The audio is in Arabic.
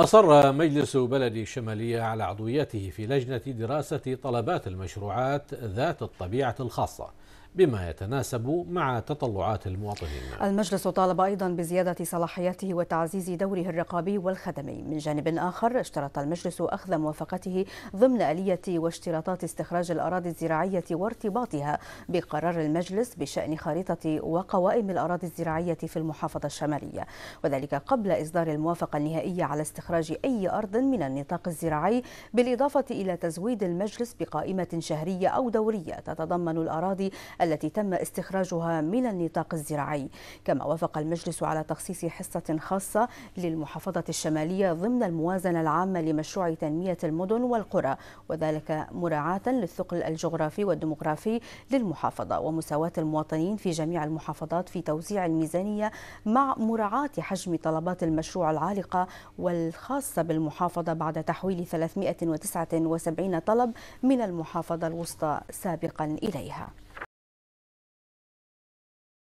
أصر مجلس بلد الشمالية على عضويته في لجنة دراسة طلبات المشروعات ذات الطبيعة الخاصة بما يتناسب مع تطلعات المواطنين المجلس طالب أيضا بزيادة صلاحياته وتعزيز دوره الرقابي والخدمي من جانب آخر اشترط المجلس أخذ موافقته ضمن آلية واشتراطات استخراج الأراضي الزراعية وارتباطها بقرار المجلس بشأن خريطة وقوائم الأراضي الزراعية في المحافظة الشمالية وذلك قبل إصدار الموافقة النهائية على استخراج أي أرض من النطاق الزراعي بالإضافة إلى تزويد المجلس بقائمة شهرية أو دورية تتضمن الأراضي التي تم استخراجها من النطاق الزراعي كما وافق المجلس على تخصيص حصة خاصة للمحافظة الشمالية ضمن الموازنة العامة لمشروع تنمية المدن والقرى وذلك مراعاة للثقل الجغرافي والديمغرافي للمحافظة ومساواة المواطنين في جميع المحافظات في توزيع الميزانية مع مراعاة حجم طلبات المشروع العالقة والخاصة بالمحافظة بعد تحويل 379 طلب من المحافظة الوسطى سابقا إليها